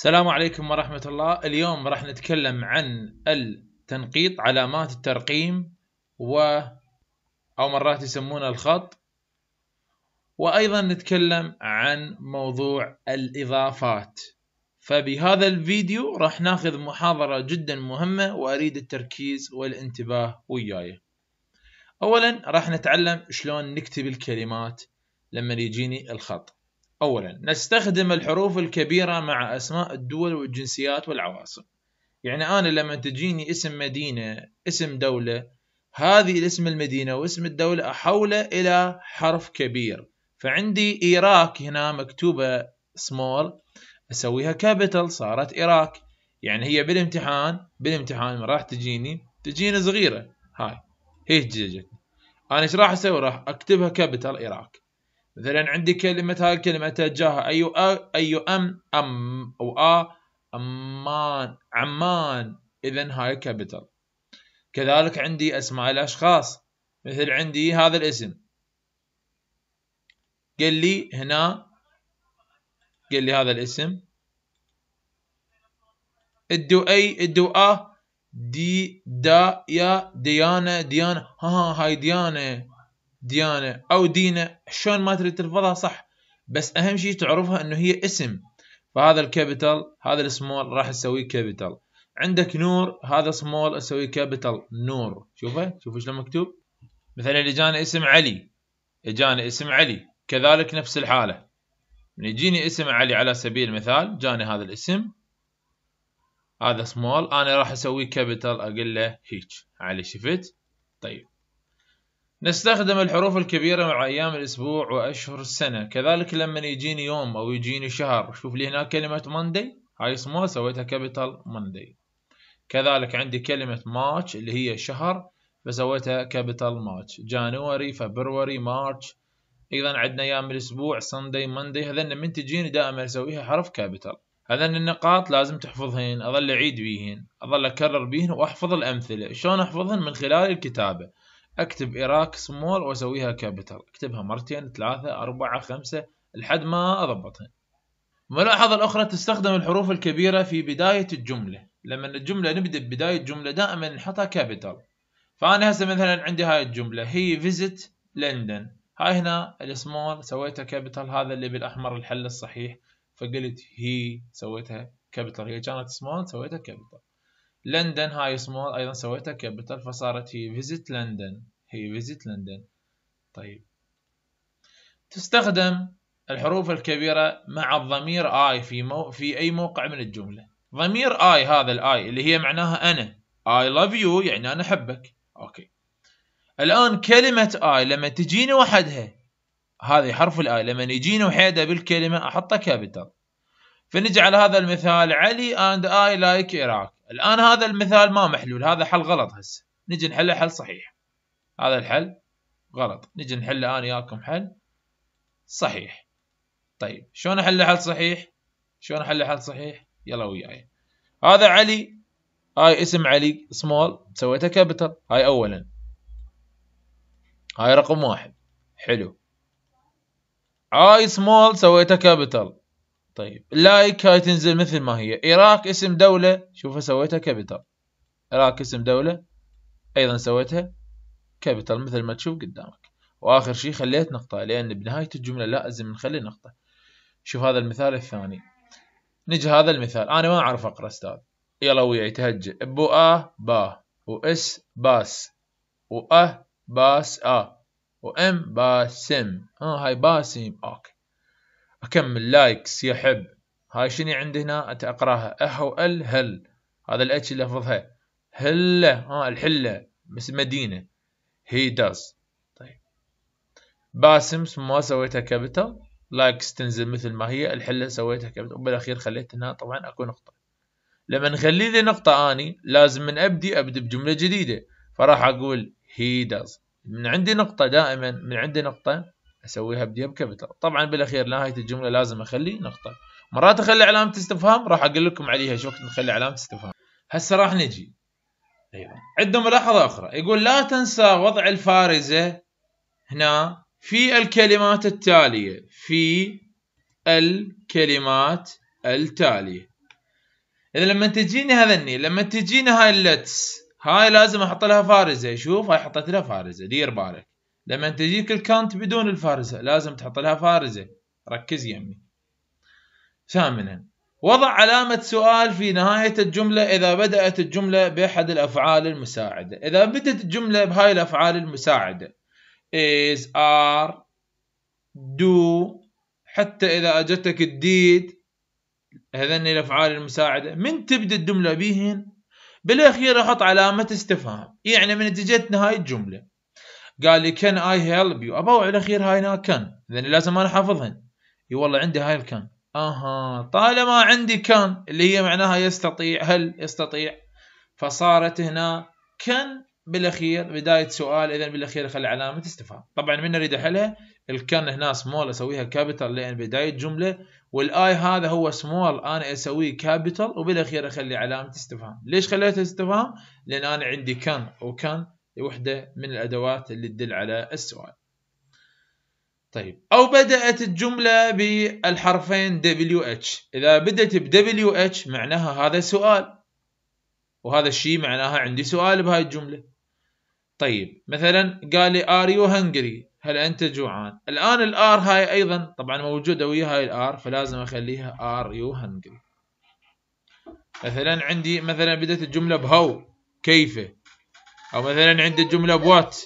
السلام عليكم ورحمة الله اليوم راح نتكلم عن التنقيط علامات الترقيم و أو مرات يسمونه الخط وأيضا نتكلم عن موضوع الإضافات فبهذا الفيديو راح ناخذ محاضرة جدا مهمة وأريد التركيز والانتباه وياي أولا راح نتعلم شلون نكتب الكلمات لما يجيني الخط أولا نستخدم الحروف الكبيرة مع أسماء الدول والجنسيات والعواصم يعني أنا لما تجيني اسم مدينة اسم دولة هذه الاسم المدينة واسم الدولة أحوله إلى حرف كبير فعندي إيراك هنا مكتوبة سمول أسويها كابيتال صارت إيراك يعني هي بالامتحان بالامتحان ما راح تجيني تجيني صغيرة هاي هيك جيجتني أنا ايش راح أسوي راح أكتبها كابيتال إيراك مثلا عندي كلمة هاي الكلمة أتجاهها ايو أ ايو أم أم أو أ أمان عمان إذا هاي كابيتال كذلك عندي أسماء الأشخاص مثل عندي هذا الاسم قال لي هنا قال لي هذا الاسم الدو أ دي دا يا ديانة ديانة ها هاي ديانة ديانة أو دينة شلون ما تريد تلفظها صح بس أهم شيء تعرفها أنه هي اسم فهذا الكابيتال هذا السمول راح تسويه كابيتال عندك نور هذا سمول اسوي كابيتال نور شوفه شوفوا شلون مكتوب مثلا اجانا اسم علي اجاني اسم علي كذلك نفس الحاله من يجيني اسم علي على سبيل المثال جاني هذا الاسم هذا سمول انا راح اسويه كابيتال اقول له هيك علي شفت طيب نستخدم الحروف الكبيرة مع أيام الأسبوع وأشهر السنة كذلك لما يجيني يوم أو يجيني شهر شوف لي هنا كلمة Monday هاي اسمها سويتها كابيتال Monday كذلك عندي كلمة March اللي هي شهر فسويتها كابيتال March January February March ايضا عندنا ايام الاسبوع Sunday Monday هذن من تجيني دائما اسويها حرف كابيتال هذن النقاط لازم تحفظهن اظل اعيد بيهن اظل اكرر بيهن واحفظ الامثله شلون احفظهن من خلال الكتابه اكتب اراك سمول واسويها كابيتال اكتبها مرتين ثلاثة أربعة خمسة لحد ما اضبطها الملاحظة الأخرى تستخدم الحروف الكبيرة في بداية الجملة لما الجملة نبدأ ببداية الجملة دائما نحطها كابيتال فأنا هسه مثلا عندي هاي الجملة هي فيزيت لندن هاي هنا السمول سويتها كابيتال هذا اللي بالأحمر الحل الصحيح فقلت هي سويتها كابيتال هي كانت سمول سويتها كابيتال لندن هاي سمول ايضا سويتها كابيتال فصارت هي فيزيت لندن هي فيزيت لندن طيب تستخدم الحروف الكبيرة مع الضمير اي في مو في أي موقع من الجملة ضمير اي هذا الآي اللي هي معناها أنا اي لاف يو يعني أنا أحبك أوكي الآن كلمة اي لما تجيني وحدها هذه حرف الآي لما يجيني وحيدة بالكلمة احطها كابيتال فنجي على هذا المثال علي اند اي لايك اراك الآن هذا المثال ما محلول هذا حل غلط هسه نجي نحله حل صحيح هذا الحل غلط نجي نحله أنا وياكم حل صحيح طيب شلون أحله حل صحيح شلون أحله حل صحيح يلا وياي هذا علي هاي اسم علي سمول سويته كابيتال هاي أولا هاي رقم واحد حلو هاي سمول سويته كابيتال طيب لايك هاي تنزل مثل ما هي عراق اسم دولة شوفها سويتها كابيتال عراق اسم دولة أيضا سويتها كابيتال مثل ما تشوف قدامك وآخر شي خليت نقطة لأن بنهاية الجملة لازم نخلي نقطة شوف هذا المثال الثاني نجي هذا المثال أنا ما أعرف أقرأ أستاذ يلا وياي تهجئ بو آ با وإس باس وأ باس آ وإم باسم ها آه، هاي باسم أوك اكمل لايكس يحب هاي شنو عندي هنا اقراها اه ال هل هذا الاتش اللي احفظها هل اه الحله مثل مدينه هي داز طيب باسمس ما سويتها كابيتال لايكس تنزل مثل ما هي الحله سويتها كابيتال وبالاخير خليت هنا طبعا اكو نقطه لما نخلي لي نقطه اني لازم من ابدي ابدا بجمله جديده فراح اقول هي داز من عندي نقطه دائما من عندي نقطه اسويها بديب كابيتال طبعا بالاخير نهايه الجمله لازم اخلي نقطه مرات اخلي علامه استفهام راح اقول لكم عليها شو وقت نخلي علامه استفهام هسه راح نجي ايوه عندنا ملاحظه اخرى يقول لا تنسى وضع الفارزه هنا في الكلمات التاليه في الكلمات التاليه اذا لما تجيني هذا النيل لما تجيني هاي اللتس هاي لازم احط لها فارزه شوف هاي حطيت لها فارزه دير بالك لما تجيك الكانت بدون الفارزة لازم تحط لها فارزة ركز يمي ثامنا وضع علامة سؤال في نهاية الجملة إذا بدأت الجملة بأحد الأفعال المساعدة إذا بدأت الجملة بهاي الأفعال المساعدة is are do حتى إذا أجتك الديد هذن الأفعال المساعدة من تبدأ الجملة بهن بالأخير أحط علامة استفهام يعني من تجد نهاية الجملة قال لي كان اي هيلب يو ابوع الاخير هاي هنا كان لان لازم انا حافظهن اي والله عندي هاي الكان اها طالما عندي كان اللي هي معناها يستطيع هل يستطيع فصارت هنا كان بالاخير بدايه سؤال اذا بالاخير اخلي علامه استفهام طبعا من اريد احلها الكان هنا سمول اسويها كابيتال لان بدايه جمله والاي هذا هو سمول انا اسويه كابيتال وبالاخير اخلي علامه استفهام ليش خليته استفهام لان انا عندي كان وكان وحدة من الأدوات اللي تدل على السؤال طيب أو بدأت الجملة بالحرفين WH إذا بدأت ب WH معناها هذا سؤال وهذا الشيء معناها عندي سؤال بهاي الجملة طيب مثلا قال لي ار يو hungry؟ هل انت جوعان الان الار هاي ايضا طبعا موجوده ويا هاي الار فلازم اخليها ار يو hungry؟ مثلا عندي مثلا بدات الجمله بهو كيف او مثلا عند الجمله بوات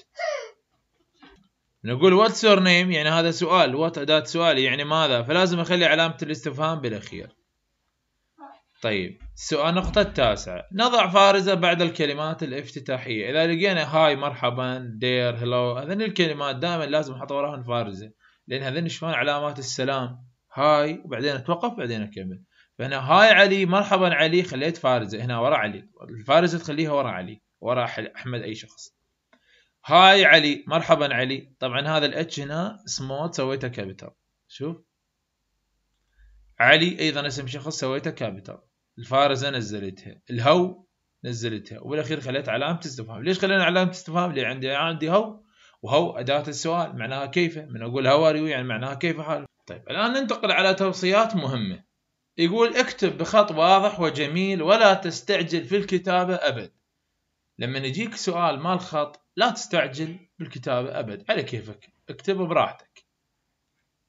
نقول واتس يور نيم يعني هذا سؤال وات اداه سؤال يعني ماذا فلازم اخلي علامه الاستفهام بالاخير طيب السؤال نقطة التاسعة نضع فارزة بعد الكلمات الافتتاحية إذا لقينا هاي مرحبا دير هلو هذين الكلمات دائما لازم أحط وراهن فارزة لأن هذين شلون علامات السلام هاي وبعدين أتوقف بعدين أكمل فهنا هاي علي مرحبا علي خليت فارزة هنا ورا علي الفارزة تخليها ورا علي وراح احمد اي شخص هاي علي مرحبا علي طبعا هذا الاتش هنا سمول سويته كابيتال شوف علي ايضا اسم شخص سويته كابيتال الفارزه نزلتها الهو نزلتها وبالاخير خليت علامه استفهام ليش خلينا علامه استفهام لان عندي عندي هو وهو اداه السؤال معناها كيف من اقول هاو ار يو يعني معناها كيف حالك طيب الان ننتقل على توصيات مهمه يقول اكتب بخط واضح وجميل ولا تستعجل في الكتابه ابد لما يجيك سؤال مال خط لا تستعجل بالكتابة أبد على كيفك اكتبه براحتك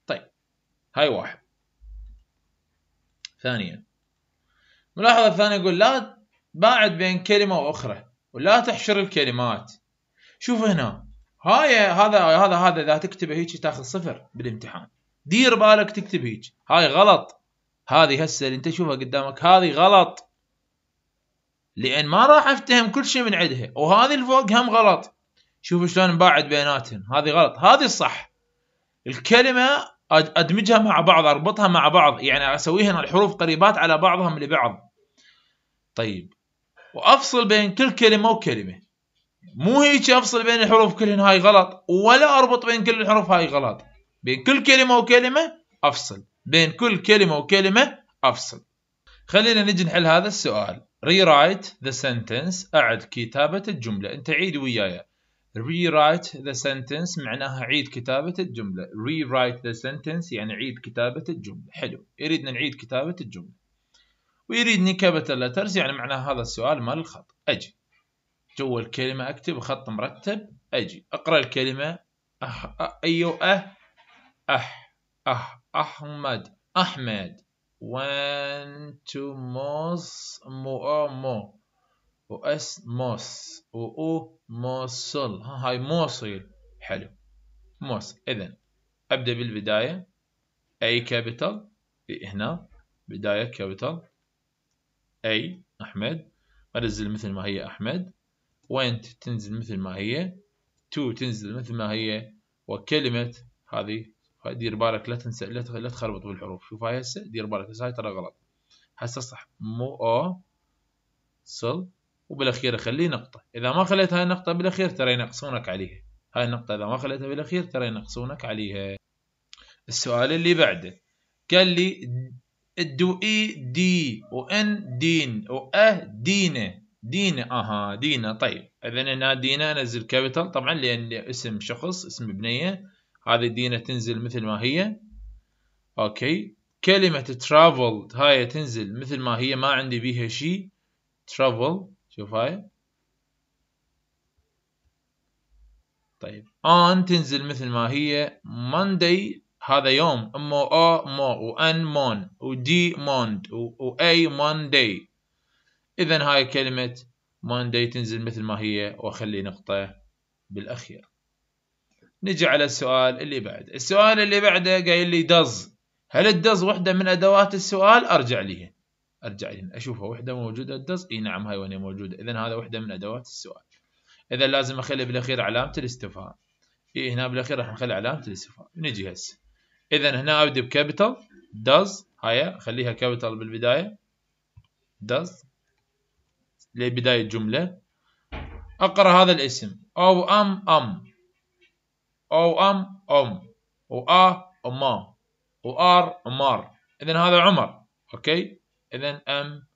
طيب هاي واحد ثانيا ملاحظة ثانية يقول لا باعد بين كلمة وأخرى ولا تحشر الكلمات شوف هنا هاي هذا هذا هذا اذا تكتبه هيك تاخذ صفر بالامتحان دير بالك تكتب هيك هاي غلط هذه هسه اللي انت تشوفها قدامك هذه غلط لان ما راح افتهم كل شيء من عندها وهذه الفوق هم غلط شوف شلون مباعد بيناتهم هذه غلط هذه الصح الكلمه ادمجها مع بعض اربطها مع بعض يعني اسويها الحروف قريبات على بعضهم لبعض طيب وافصل بين كل كلمه وكلمه مو هيك افصل بين الحروف كلهن هاي غلط ولا اربط بين كل الحروف هاي غلط بين كل كلمه وكلمه افصل بين كل كلمه وكلمه افصل خلينا نجي نحل هذا السؤال rewrite the sentence أعد كتابة الجملة أنت عيد وياي rewrite the sentence معناها عيد كتابة الجملة rewrite the sentence يعني عيد كتابة الجملة حلو يريدنا نعيد كتابة الجملة ويريدني كابيتال letters يعني معناها هذا السؤال مال الخط أجي جوا الكلمة أكتب خط مرتب أجي أقرأ الكلمة أح أه، أه، أيوه أه أح أه، أحمد أحمد مو و وأس موس او موصل ها هاي موصل حلو موصل إذا أبدأ بالبداية A capital هنا بداية capital A أحمد أنزل مثل ما هي أحمد went تنزل مثل ما هي to تنزل مثل ما هي وكلمة هذه دير بالك لا تنسى لا تخربط بالحروف شوف هاي هسه دير بالك هاي ترى غلط هسه صح مو او صل وبالاخير اخليه نقطه اذا ما خليت هاي النقطه بالاخير ترى ينقصونك عليها هاي النقطه اذا ما خليتها بالاخير ترى ينقصونك عليها السؤال اللي بعده قال لي الدو اي دي وان دين واه دينه دينا اها دينا طيب اذا هنا دينا انزل كابيتال طبعا لان اسم شخص اسم بنيه هذه دينا تنزل مثل ما هي اوكي كلمة traveled هاي تنزل مثل ما هي ما عندي بيها شيء travel شوف هاي طيب on تنزل مثل ما هي Monday هذا يوم مو او مو وان مون ودي موند واي موندي اذا هاي كلمة Monday تنزل مثل ما هي واخلي نقطة بالاخير نجي على السؤال اللي بعده السؤال اللي بعده قايل لي دز هل الدز وحده من ادوات السؤال ارجع ليها ارجع لي اشوفها وحده موجوده الدز اي نعم هاي وين موجوده اذا هذا وحده من ادوات السؤال اذا لازم اخلي بالاخير علامه الاستفهام اي هنا بالاخير راح نخلي علامه الاستفهام نجي هسه اذا هنا ابدي بكابيتال دز هاي خليها كابيتال بالبدايه دز لبدايه جمله اقرا هذا الاسم او ام ام او ام ام و أ أما و أر امار اذا هذا عمر اوكي اذا ام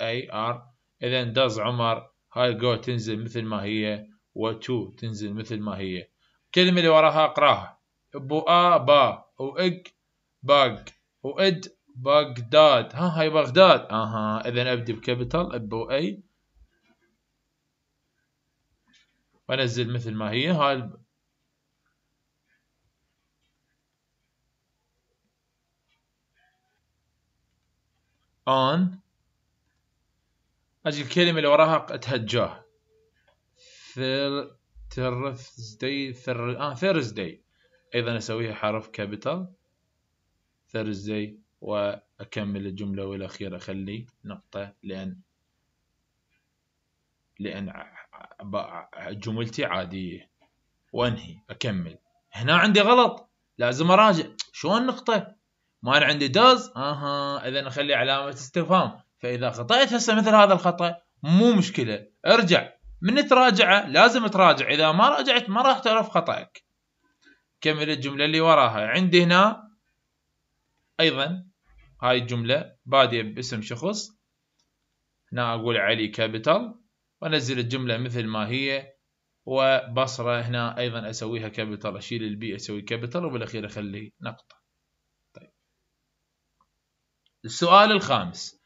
اي ار اذا داز عمر هاي جو تنزل مثل ما هي و تو تنزل مثل ما هي الكلمه اللي وراها اقراها أ با باج و واد بغداد ها هاي بغداد اها اذا ابدي بكابيتال ابو اي وانزل مثل ما هي هاي on اجي الكلمة اللي وراها اتهجاه ثير ثر اه ايضا اسويها حرف كابيتال ثيرزداي واكمل الجملة والاخير اخلي نقطة لان لان جملتي عادية وانهي اكمل هنا عندي غلط لازم اراجع شلون نقطة ما انا عندي داز اها اذا اخلي علامه استفهام فاذا خطأت هسه مثل هذا الخطا مو مشكله ارجع من تراجعه لازم تراجع اذا ما راجعت ما راح تعرف خطأك كمل الجمله اللي وراها عندي هنا ايضا هاي الجمله باديه باسم شخص هنا اقول علي كابيتال وانزل الجمله مثل ما هي وبصره هنا ايضا اسويها كابيتال اشيل البي اسوي كابيتال وبالاخير اخلي نقطه السؤال الخامس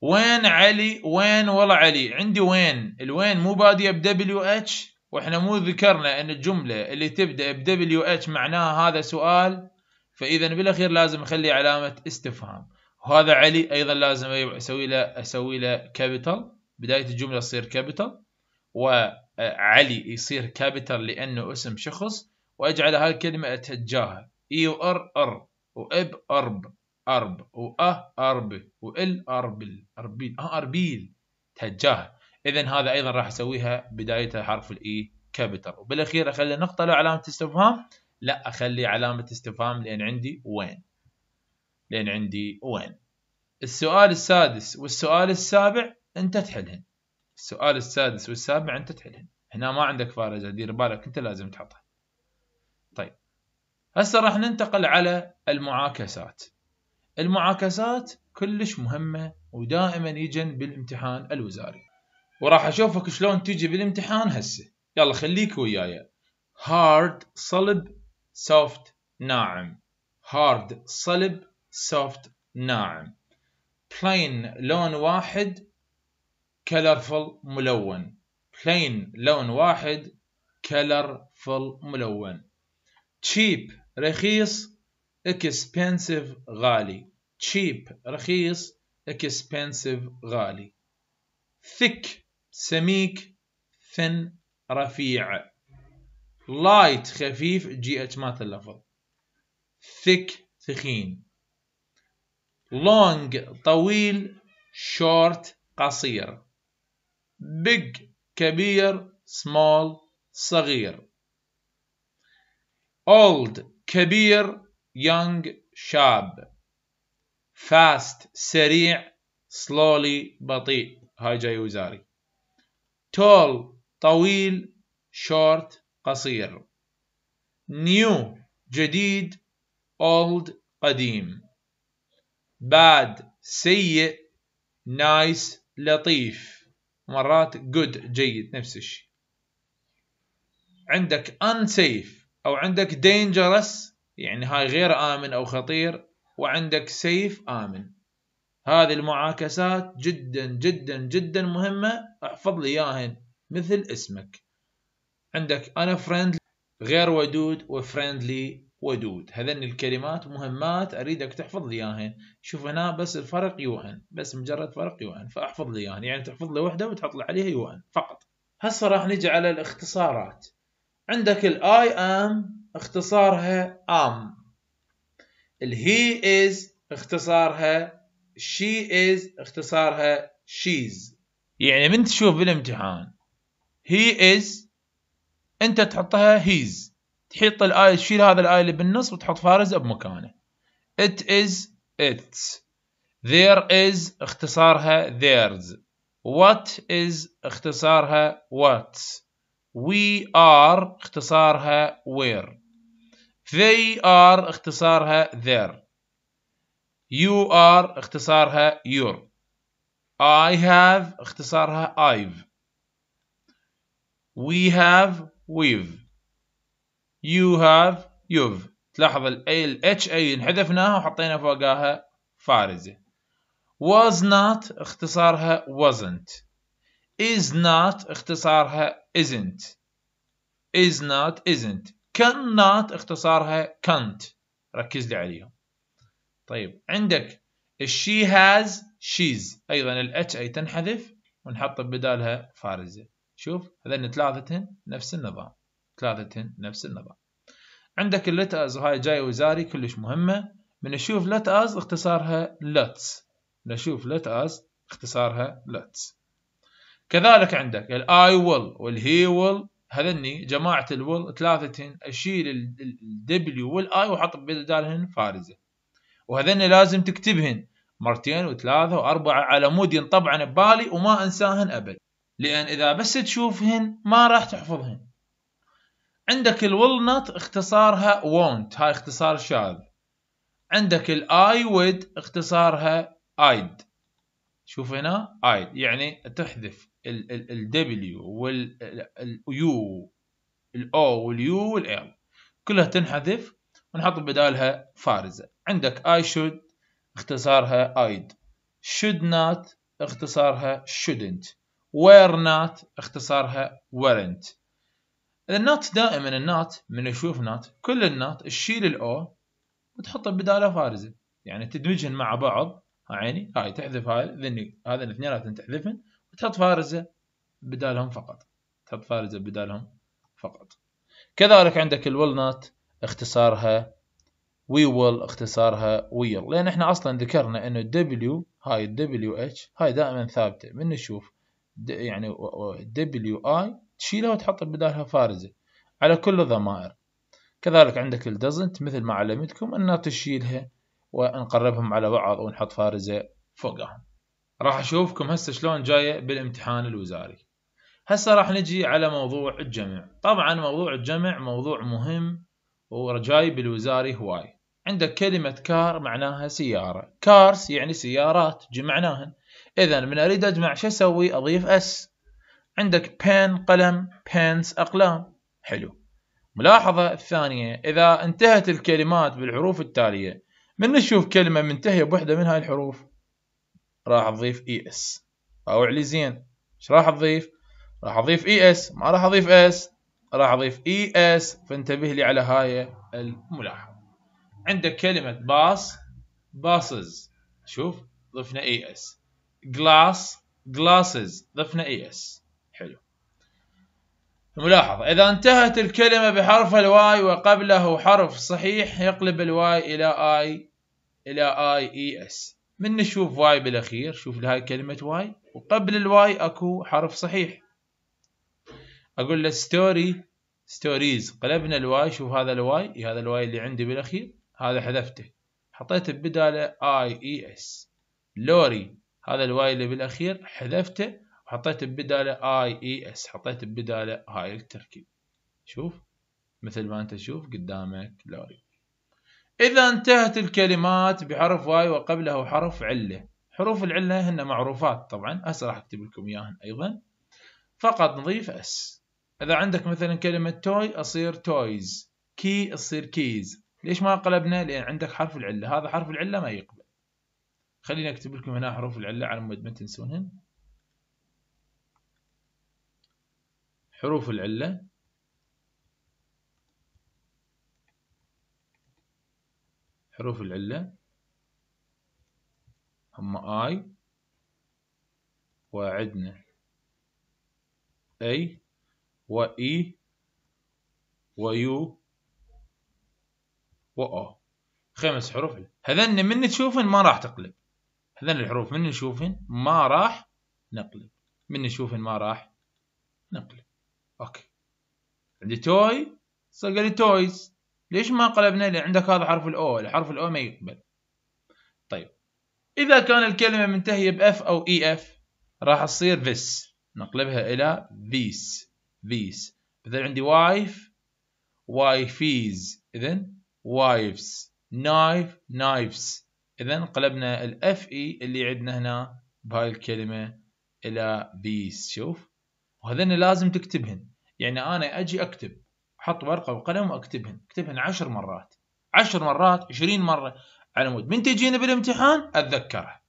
وين علي وين ولا علي عندي وين الوين مو باديه بدبليو اتش واحنا مو ذكرنا ان الجمله اللي تبدا بدبليو اتش معناها هذا سؤال فاذا بالاخير لازم اخلي علامه استفهام وهذا علي ايضا لازم اسوي له اسوي له كابيتال بدايه الجمله تصير كابيتال وعلي يصير كابيتال لانه اسم شخص واجعل هالكلمه اتهجاها اي e ار ار واب ارب أرب أه أرب وإل أربل أربيل أه أربيل تجاه إذا هذا أيضا راح أسويها بدايتها حرف الإي كابيتال e، وبالأخير أخلي نقطة لو علامة استفهام لا أخلي علامة استفهام لأن عندي وين لأن عندي وين السؤال السادس والسؤال السابع أنت تحلهن السؤال السادس والسابع أنت تحلهن هنا ما عندك فارزة دير بالك أنت لازم تحطها طيب هسه راح ننتقل على المعاكسات المعاكسات كلش مهمة ودائما يجن بالامتحان الوزاري وراح اشوفك شلون تجي بالامتحان هسه يلا خليك وياي هارد صلب سوفت ناعم هارد صلب سوفت ناعم بلين لون واحد كلرفل ملون بلين لون واحد كلرفل ملون تشيب رخيص expensive غالي cheap رخيص expensive غالي thick سميك thin رفيع light خفيف جي اتش مات اللفظ thick ثخين long طويل short قصير big كبير small صغير old كبير young شاب fast سريع slowly بطيء هاي جاي وزاري tall طويل short قصير new جديد old قديم bad سيء nice لطيف مرات good جيد نفس الشيء عندك unsafe أو عندك dangerous يعني هاي غير آمن أو خطير وعندك سيف آمن هذه المعاكسات جدا جدا جدا مهمة احفظ لي إياهن مثل اسمك عندك أنا فريندلي غير ودود وفريندلي ودود هذن الكلمات مهمات أريدك تحفظ لي إياهن شوف هنا بس الفرق يوهن بس مجرد فرق يوهن فاحفظ لي إياهن يعني تحفظ لي وحدة وتحط لي عليها يوهن فقط هسه راح نجي على الاختصارات عندك الاي ام اختصارها am الهي is اختصارها she is اختصارها she's يعني من تشوف بالامتحان he is انت تحطها he's تحط الاي تشيل هذا الاي اللي بالنص وتحط فارز بمكانه it is its there is اختصارها theirs what is اختصارها what we are اختصارها where they are اختصارها their you are اختصارها your I have اختصارها I've we have we've you have you've تلاحظ ال h اي انحذفناها وحطينا فوقها فارزة was not اختصارها wasn't is not اختصارها isn't is not isn't cannot اختصارها can't ركز لي عليهم طيب عندك she has she's ايضا الاتش اي تنحذف ونحط بدالها فارزه شوف هذين ثلاثتهن نفس النظام ثلاثتهن نفس النظام عندك اللت از وهاي جايه وزاري كلش مهمه من اشوف let us اختصارها let's نشوف let us اختصارها let's كذلك عندك I will وال he will هذني جماعه الول ثلاثه اشيل الدبليو والاي واحط بدالهن فارزه وهذني لازم تكتبهن مرتين وثلاثه واربعه على مود ينطبعن ببالي وما انساهن ابد لان اذا بس تشوفهن ما راح تحفظهن عندك الولنت اختصارها وونت هاي اختصار شاذ عندك الاي ويد اختصارها ايد شوف هنا ايد يعني تحذف الدبليو واليو الاو واليو والال كلها تنحذف ونحط بدالها فارزة عندك اي شود اختصارها ايد شود نات اختصارها شودنت وير نات اختصارها ورنت النات دائما النات من اشوف نات كل النات تشيل الاو وتحطه بدالها فارزة يعني تدمجهن مع بعض عيني هاي تحذف هاي ذني هذا الاثنينات تحذفن وتحط فارزه بدالهم فقط تحط فارزه بدالهم فقط كذلك عندك الول نوت اختصارها وي will اختصارها ويل لان احنا اصلا ذكرنا انه دبليو هاي الدبليو اتش هاي دائما ثابته من نشوف يعني دبليو اي تشيلها وتحط بدالها فارزه على كل الضمائر كذلك عندك الدزنت مثل ما علمتكم انها تشيلها ونقربهم على بعض ونحط فارزة فوقهم راح أشوفكم هسه شلون جاية بالامتحان الوزاري هسه راح نجي على موضوع الجمع طبعا موضوع الجمع موضوع مهم ورجاي بالوزاري هواي عندك كلمة كار معناها سيارة كارس يعني سيارات جمعناهن إذا من أريد أجمع شو أسوي أضيف أس عندك بين قلم بينس أقلام حلو ملاحظة الثانية إذا انتهت الكلمات بالحروف التالية من نشوف كلمة منتهية بوحدة من هاي الحروف راح أضيف إي e إس أو علي زين إيش راح أضيف؟ راح أضيف إي e إس ما راح أضيف إس راح أضيف إي e إس فانتبه لي على هاي الملاحظة عندك كلمة باص باسز شوف ضفنا إي إس جلاس جلاسز ضفنا إي إس حلو ملاحظة إذا انتهت الكلمة بحرف الواي وقبله حرف صحيح يقلب الواي إلى آي إلى آي إي إس من نشوف واي بالأخير شوف لهاي كلمة واي وقبل الواي أكو حرف صحيح أقول له ستوري ستوريز قلبنا الواي شوف هذا الواي هذا الواي اللي عندي بالأخير هذا حذفته حطيت ببداله آي إي إس لوري هذا الواي اللي بالأخير حذفته حطيت ببداله اي اي اس حطيت ببداله هاي التركيب شوف مثل ما انت تشوف قدامك لوري اذا انتهت الكلمات بحرف واي وقبله حرف عله حروف العله هن معروفات طبعا هسه راح اكتب لكم اياهن ايضا فقط نضيف اس اذا عندك مثلا كلمه توي اصير تويز كي تصير كيز ليش ما قلبنا لان عندك حرف العله هذا حرف العله ما يقبل خليني اكتب لكم هنا حروف العله على مود ما تنسونهن حروف العلة حروف العلة هم آي وعدنا أي وE ويو وO خمس حروف هذن من تشوفن ما راح تقلب هذن الحروف من نشوفن ما راح نقلب من نشوفن ما راح نقلب اوكي عندي توي صار لي تويز ليش ما قلبنا لان عندك هذا حرف الاو الحرف الاو ما يقبل طيب اذا كان الكلمه منتهيه باف او اي e اف راح تصير this نقلبها الى these these مثلا عندي wife wifees اذا wives knife knives اذا قلبنا الاف اي e اللي عندنا هنا بهاي الكلمه الى these شوف وهذين لازم تكتبهن يعني انا اجي اكتب احط ورقه وقلم واكتبهن اكتبهن عشر مرات عشر مرات عشرين مره على مود من تجيني بالامتحان اتذكرها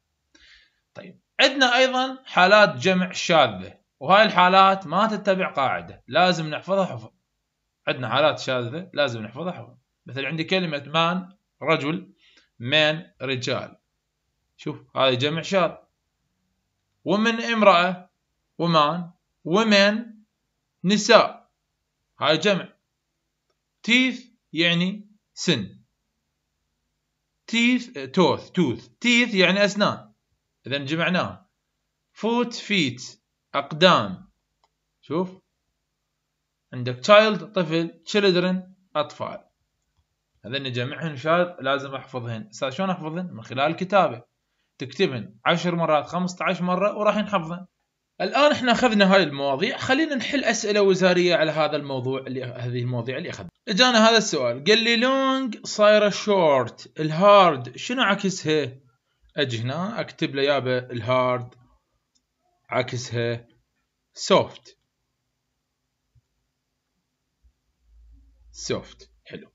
طيب عندنا ايضا حالات جمع شاذه وهاي الحالات ما تتبع قاعده لازم نحفظها حفظ عندنا حالات شاذه لازم نحفظها حفظ مثل عندي كلمه مان رجل من رجال شوف هذا جمع شاذ ومن امراه ومان women نساء هاي جمع teeth يعني سن teeth توث tooth teeth يعني أسنان إذا جمعناها foot feet أقدام شوف عندك child طفل children أطفال هذين نجمعهن شاذ لازم أحفظهن شلون أحفظهن من خلال الكتابة تكتبهن عشر مرات خمسة عشر مرة وراح نحفظهن الان احنا اخذنا هاي المواضيع خلينا نحل اسئله وزاريه على هذا الموضوع اللي هذه المواضيع اللي اخذنا اجانا هذا السؤال قال لي لونج صايره شورت الهارد شنو عكسها اجي هنا اكتب له يابا الهارد عكسها سوفت سوفت حلو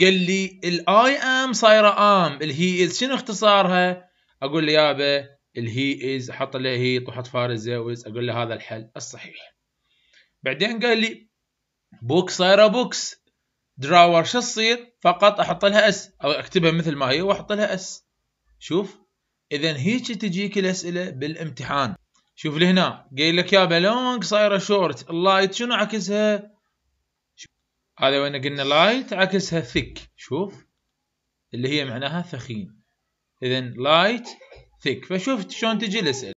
قال لي الاي ام صايره ام الهي از شنو اختصارها اقول له يابا الهي از احط له هي واحط فارس ويز اقول له هذا الحل الصحيح بعدين قال لي بوك صايره بوكس دراور شو تصير فقط احط لها اس او اكتبها مثل ما هي واحط لها اس شوف اذا هيك تجيك الاسئله بالامتحان شوف لهنا قايل لك يا بلونج صايره شورت اللايت شنو عكسها هذا وين قلنا لايت عكسها ثيك شوف اللي هي معناها ثخين اذا لايت tek ve şu şu yönteciyle